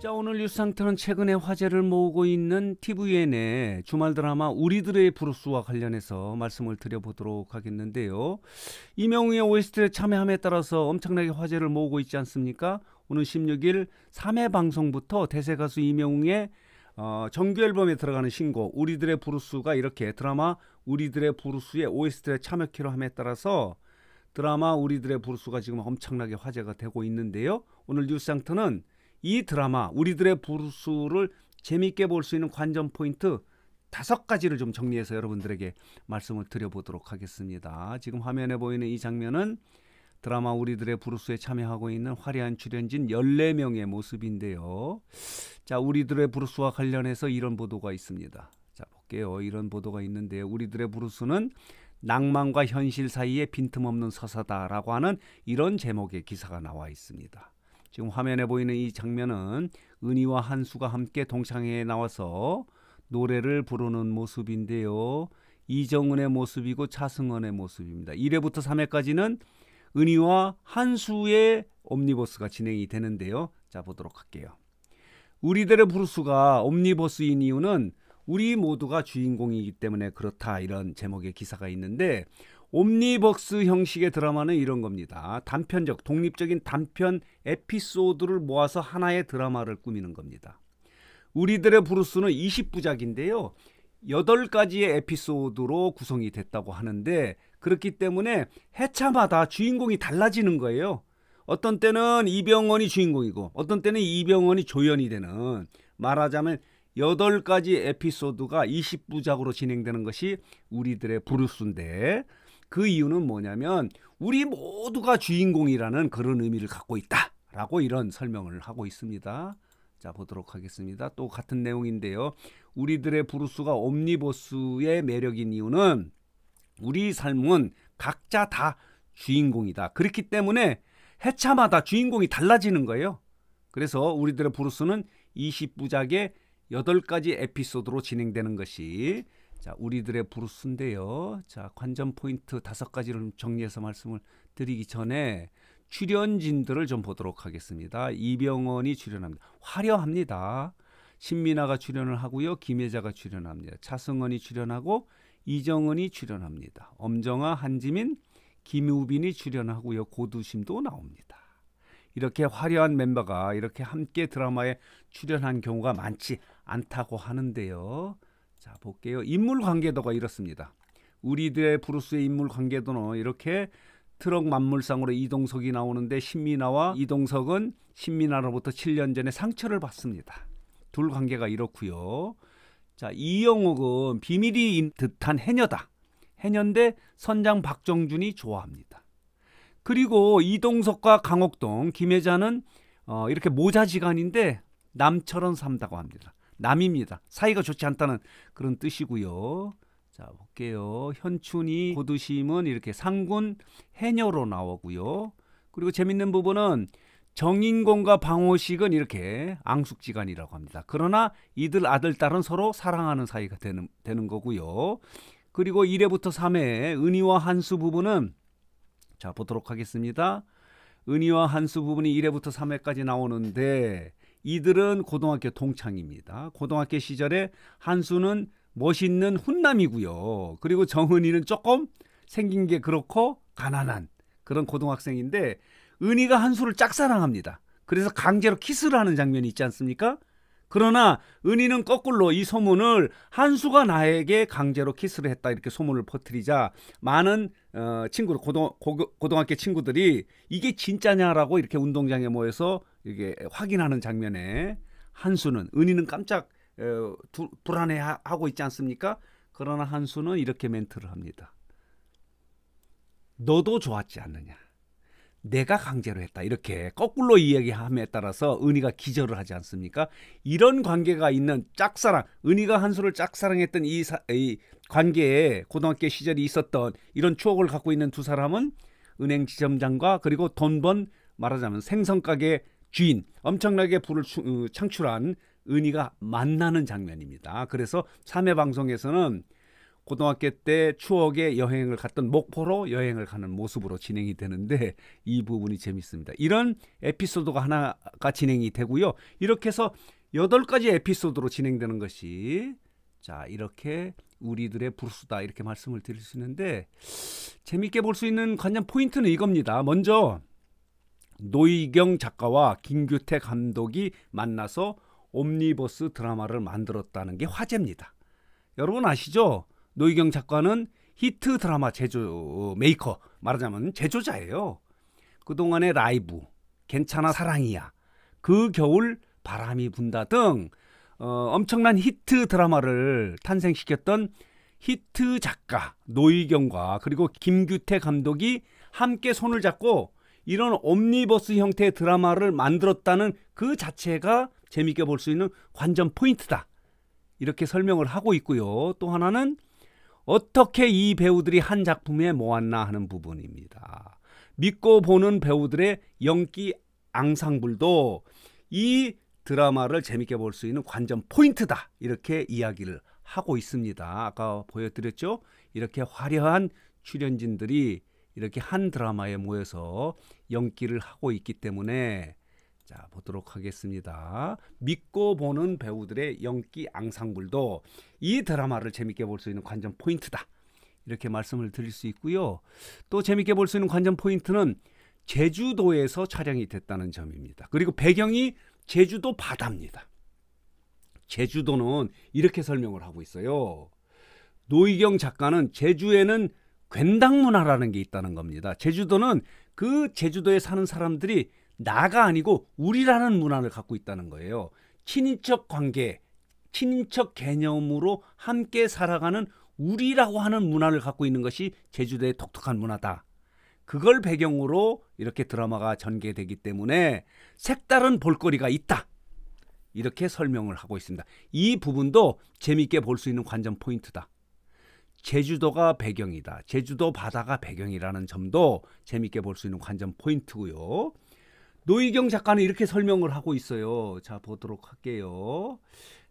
자 오늘 뉴스 상태는 최근에 화제를 모으고 있는 TVN의 주말 드라마 우리들의 브루스와 관련해서 말씀을 드려보도록 하겠는데요. 이명웅의 OST에 참여함에 따라서 엄청나게 화제를 모으고 있지 않습니까? 오늘 16일 3회 방송부터 대세 가수 이명웅의 어, 정규 앨범에 들어가는 신곡 우리들의 브루스가 이렇게 드라마 우리들의 브루스의 OST에 참여키로 함에 따라서 드라마 우리들의 브루스가 지금 엄청나게 화제가 되고 있는데요. 오늘 뉴스 상태는 이 드라마 우리들의 부르스를 재미있게 볼 수 있는 관전 포인트 다섯 가지를 좀 정리해서 여러분들에게 말씀을 드려보도록 하겠습니다. 지금 화면에 보이는 이 장면은 드라마 우리들의 부르스에 참여하고 있는 화려한 출연진 14명의 모습인데요. 자, 우리들의 부르스와 관련해서 이런 보도가 있습니다. 자, 볼게요. 이런 보도가 있는데 우리들의 부르스는 낭만과 현실 사이에 빈틈없는 서사다라고 하는 이런 제목의 기사가 나와 있습니다. 지금 화면에 보이는 이 장면은 은희와 한수가 함께 동창회에 나와서 노래를 부르는 모습인데요. 이정은의 모습이고 차승원의 모습입니다. 1회부터 3회까지는 은희와 한수의 옴니버스가 진행이 되는데요. 자 보도록 할게요. 우리들의 부르스가 옴니버스인 이유는 우리 모두가 주인공이기 때문에 그렇다 이런 제목의 기사가 있는데 옴니버스 형식의 드라마는 이런 겁니다. 단편적, 독립적인 단편 에피소드를 모아서 하나의 드라마를 꾸미는 겁니다. 우리들의 브루스는 20부작인데요. 8가지의 에피소드로 구성이 됐다고 하는데 그렇기 때문에 해차마다 주인공이 달라지는 거예요. 어떤 때는 이병헌이 주인공이고 어떤 때는 이병헌이 조연이 되는 말하자면 8가지 에피소드가 20부작으로 진행되는 것이 우리들의 브루스인데 그 이유는 뭐냐면 우리 모두가 주인공이라는 그런 의미를 갖고 있다라고 이런 설명을 하고 있습니다. 자 보도록 하겠습니다. 또 같은 내용인데요. 우리들의 브루스가 옴니버스의 매력인 이유는 우리 삶은 각자 다 주인공이다. 그렇기 때문에 해차마다 주인공이 달라지는 거예요. 그래서 우리들의 브루스는 20부작의 8가지 에피소드로 진행되는 것이 자, 우리들의 브루스인데요. 자, 관전 포인트 다섯 가지를 정리해서 말씀을 드리기 전에 출연진들을 좀 보도록 하겠습니다. 이병헌이 출연합니다. 화려합니다. 신민아가 출연을 하고요. 김혜자가 출연합니다. 차승원이 출연하고 이정은이 출연합니다. 엄정아, 한지민, 김우빈이 출연하고요. 고두심도 나옵니다. 이렇게 화려한 멤버가 이렇게 함께 드라마에 출연한 경우가 많지 않다고 하는데요. 자 볼게요. 인물 관계도가 이렇습니다. 우리들의 브루스의 인물 관계도는 이렇게 트럭 만물상으로 이동석이 나오는데 신민아와 이동석은 신민아로부터 7년 전에 상처를 받습니다. 둘 관계가 이렇고요. 자 이영옥은 비밀이 듯한 해녀다. 해녀인데 선장 박정준이 좋아합니다. 그리고 이동석과 강옥동 김혜자는 어, 이렇게 모자지간인데 남처럼 산다고 합니다. 남입니다. 사이가 좋지 않다는 그런 뜻이고요. 자 볼게요. 현춘이 고두심은 이렇게 상군 해녀로 나오고요. 그리고 재밌는 부분은 정인공과 방호식은 이렇게 앙숙지간이라고 합니다. 그러나 이들 아들 딸은 서로 사랑하는 사이가 되는, 되는 거고요. 그리고 1회부터 3회 은희와 한수 부분은 자 보도록 하겠습니다. 은희와 한수 부분이 1회부터 3회까지 나오는데 이들은 고등학교 동창입니다. 고등학교 시절에 한수는 멋있는 훈남이고요. 그리고 정은이는 조금 생긴 게 그렇고 가난한 그런 고등학생인데 은희가 한수를 짝사랑합니다. 그래서 강제로 키스를 하는 장면이 있지 않습니까? 그러나 은희는 거꾸로 이 소문을 한수가 나에게 강제로 키스를 했다 이렇게 소문을 퍼뜨리자 많은 어, 친구 고등 고등 학교 친구들이 이게 진짜냐라고 이렇게 운동장에 모여서 이게 확인하는 장면에 한수는 은희는 깜짝 어, 두, 불안해하고 있지 않습니까? 그러나 한수는 이렇게 멘트를 합니다. 너도 좋았지 않느냐? 내가 강제로 했다 이렇게 거꾸로 이야기함에 따라서 은희가 기절을 하지 않습니까? 이런 관계가 있는 짝사랑 은희가 한수를 짝사랑했던 이, 사, 이 관계에 고등학교 시절이 있었던 이런 추억을 갖고 있는 두 사람은 은행 지점장과 그리고 돈번 말하자면 생선가게 주인 엄청나게 부를 어, 창출한 은희가 만나는 장면입니다. 그래서 3회 방송에서는 고등학교 때 추억의 여행을 갔던 목포로 여행을 가는 모습으로 진행이 되는데 이 부분이 재밌습니다. 이런 에피소드가 하나가 진행이 되고요. 이렇게 해서 여덟 가지 에피소드로 진행되는 것이 자 이렇게 우리들의 불수다 이렇게 말씀을 드릴 수 있는데 재밌게 볼 수 있는 관전 포인트는 이겁니다. 먼저 노이경 작가와 김규태 감독이 만나서 옴니버스 드라마를 만들었다는 게 화제입니다. 여러분 아시죠? 노희경 작가는 히트 드라마 제조 어, 메이커 말하자면 제조자예요. 그동안의 라이브, 괜찮아 사랑이야, 그 겨울 바람이 분다 등 어, 엄청난 히트 드라마를 탄생시켰던 히트 작가 노희경과 그리고 김규태 감독이 함께 손을 잡고 이런 옴니버스 형태의 드라마를 만들었다는 그 자체가 재밌게볼 수 있는 관전 포인트다. 이렇게 설명을 하고 있고요. 또 하나는 어떻게 이 배우들이 한 작품에 모았나 하는 부분입니다. 믿고 보는 배우들의 연기 앙상블도 이 드라마를 재밌게 볼 수 있는 관전 포인트다. 이렇게 이야기를 하고 있습니다. 아까 보여드렸죠? 이렇게 화려한 출연진들이 이렇게 한 드라마에 모여서 연기를 하고 있기 때문에 자, 보도록 하겠습니다. 믿고 보는 배우들의 연기 앙상블도 이 드라마를 재밌게 볼 수 있는 관전 포인트다. 이렇게 말씀을 드릴 수 있고요. 또 재밌게 볼 수 있는 관전 포인트는 제주도에서 촬영이 됐다는 점입니다. 그리고 배경이 제주도 바다입니다. 제주도는 이렇게 설명을 하고 있어요. 노희경 작가는 제주에는 괜당 문화라는 게 있다는 겁니다. 제주도는 그 제주도에 사는 사람들이 나가 아니고 우리라는 문화를 갖고 있다는 거예요. 친인척 관계, 친인척 개념으로 함께 살아가는 우리라고 하는 문화를 갖고 있는 것이 제주도의 독특한 문화다. 그걸 배경으로 이렇게 드라마가 전개되기 때문에 색다른 볼거리가 있다. 이렇게 설명을 하고 있습니다. 이 부분도 재미있게 볼 수 있는 관전 포인트다. 제주도가 배경이다. 제주도 바다가 배경이라는 점도 재미있게 볼 수 있는 관전 포인트고요. 노희경 작가는 이렇게 설명을 하고 있어요. 자, 보도록 할게요.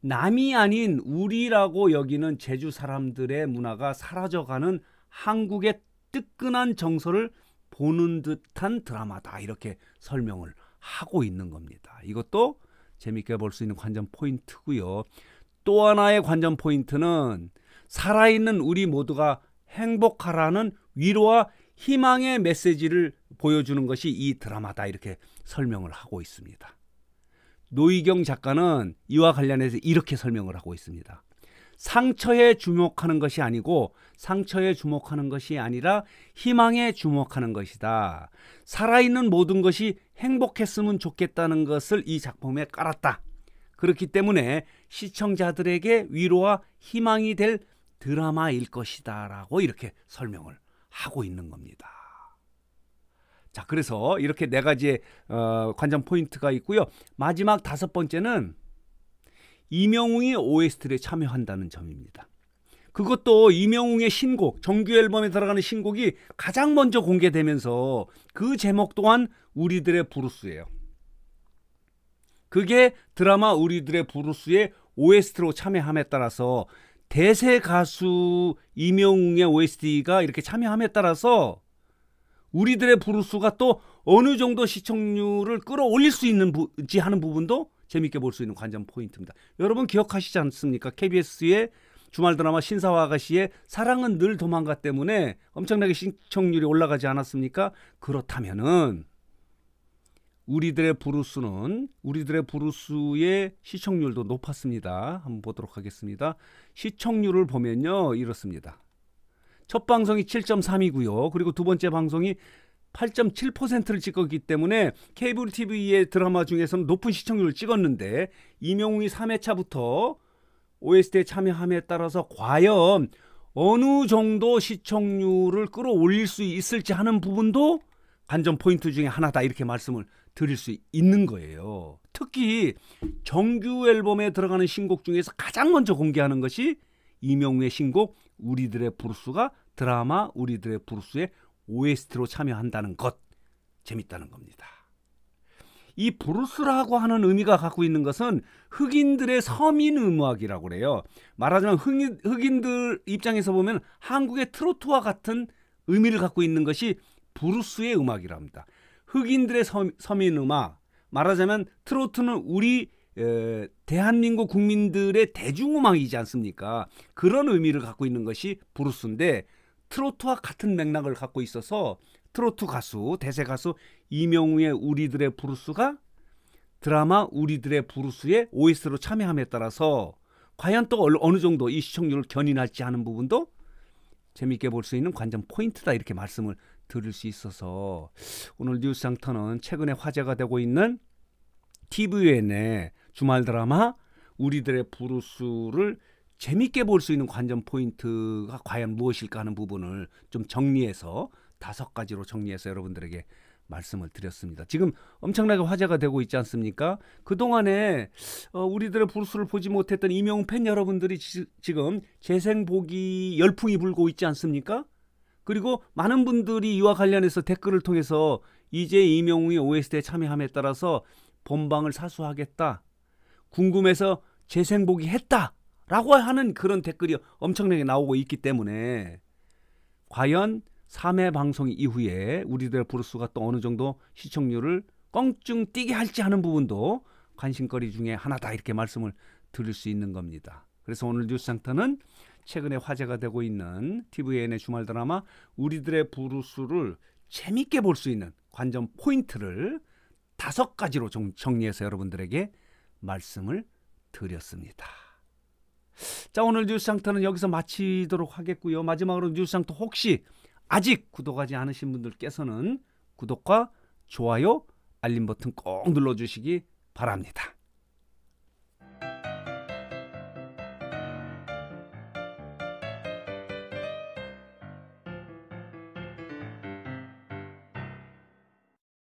남이 아닌 우리라고 여기는 제주 사람들의 문화가 사라져가는 한국의 뜨끈한 정서를 보는 듯한 드라마다. 이렇게 설명을 하고 있는 겁니다. 이것도 재밌게 볼 수 있는 관전 포인트고요. 또 하나의 관전 포인트는 살아있는 우리 모두가 행복하라는 위로와 희망의 메시지를 보여주는 것이 이 드라마다 이렇게 설명을 하고 있습니다. 노희경 작가는 이와 관련해서 이렇게 설명을 하고 있습니다. 상처에 주목하는 것이 아니고 상처에 주목하는 것이 아니라 희망에 주목하는 것이다. 살아있는 모든 것이 행복했으면 좋겠다는 것을 이 작품에 깔았다. 그렇기 때문에 시청자들에게 위로와 희망이 될 드라마일 것이다. 라고 이렇게 설명을 하고 있는 겁니다. 자, 그래서 이렇게 네 가지의 어, 관전 포인트가 있고요. 마지막 다섯 번째는 이명웅이 o s t 를 참여한다는 점입니다. 그것도 이명웅의 신곡, 정규 앨범에 들어가는 신곡이 가장 먼저 공개되면서 그 제목 또한 우리들의 브루스예요. 그게 드라마 우리들의 브루스의 OST로 참여함에 따라서 대세 가수 이명웅의 OST가 이렇게 참여함에 따라서 우리들의 부르스가 또 어느 정도 시청률을 끌어올릴 수 있는지 하는 부분도 재밌게 볼 수 있는 관전 포인트입니다. 여러분 기억하시지 않습니까? KBS의 주말 드라마 신사와 아가씨의 사랑은 늘 도망가 때문에 엄청나게 시청률이 올라가지 않았습니까? 그렇다면은 우리들의 브루스는 우리들의 브루스의 시청률도 높았습니다. 한번 보도록 하겠습니다. 시청률을 보면요 이렇습니다. 첫 방송이 7.3이고요. 그리고 두 번째 방송이 8.7%를 찍었기 때문에 케이블 TV의 드라마 중에서는 높은 시청률을 찍었는데 이명웅이 3회차부터 OST에 참여함에 따라서 과연 어느 정도 시청률을 끌어올릴 수 있을지 하는 부분도 관전 포인트 중에 하나다 이렇게 말씀을 드릴 수 있는 거예요. 특히 정규 앨범에 들어가는 신곡 중에서 가장 먼저 공개하는 것이 이명우의 신곡 우리들의 부르스가 드라마 우리들의 부르스의 OST로 참여한다는 것 재밌다는 겁니다. 이 브루스라고 하는 의미가 갖고 있는 것은 흑인들의 서민 음악이라고 그래요. 말하자면 흑인, 흑인들 입장에서 보면 한국의 트로트와 같은 의미를 갖고 있는 것이 브루스의 음악이랍니다. 흑인들의 서, 서민 음악. 말하자면 트로트는 우리 에, 대한민국 국민들의 대중음악이지 않습니까? 그런 의미를 갖고 있는 것이 브루스인데 트로트와 같은 맥락을 갖고 있어서 트로트 가수 대세 가수 이명우의 우리들의 부르스가 드라마 우리들의 부르스의 OS로 참여함에 따라서 과연 또 어느 정도 이 시청률을 견인할지 하는 부분도 재미있게 볼 수 있는 관전 포인트다 이렇게 말씀을 들을 수 있어서 오늘 뉴스상터는 최근에 화제가 되고 있는 TVN의 주말 드라마 우리들의 부르스를 재밌게 볼 수 있는 관전 포인트가 과연 무엇일까 하는 부분을 좀 정리해서 다섯 가지로 정리해서 여러분들에게 말씀을 드렸습니다. 지금 엄청나게 화제가 되고 있지 않습니까? 그동안에 어, 우리들의 불수를 보지 못했던 이명훈 팬 여러분들이 지, 지금 재생보기 열풍이 불고 있지 않습니까? 그리고 많은 분들이 이와 관련해서 댓글을 통해서 이제 이명웅이 OST에 참여함에 따라서 본방을 사수하겠다. 궁금해서 재생보기 했다. 라고 하는 그런 댓글이 엄청나게 나오고 있기 때문에 과연 3회 방송 이후에 우리들의 브루스가 또 어느 정도 시청률을 껑충 뛰게 할지 하는 부분도 관심거리 중에 하나다 이렇게 말씀을 드릴 수 있는 겁니다. 그래서 오늘 뉴스 장터는 최근에 화제가 되고 있는 TVN의 주말 드라마 우리들의 브루스를 재밌게 볼 수 있는 관전 포인트를 다섯 가지로 정리해서 여러분들에게 말씀을 드렸습니다. 자 오늘 뉴스상터는 여기서 마치도록 하겠고요. 마지막으로 뉴스상터 혹시 아직 구독하지 않으신 분들께서는 구독과 좋아요, 알림 버튼 꼭 눌러주시기 바랍니다.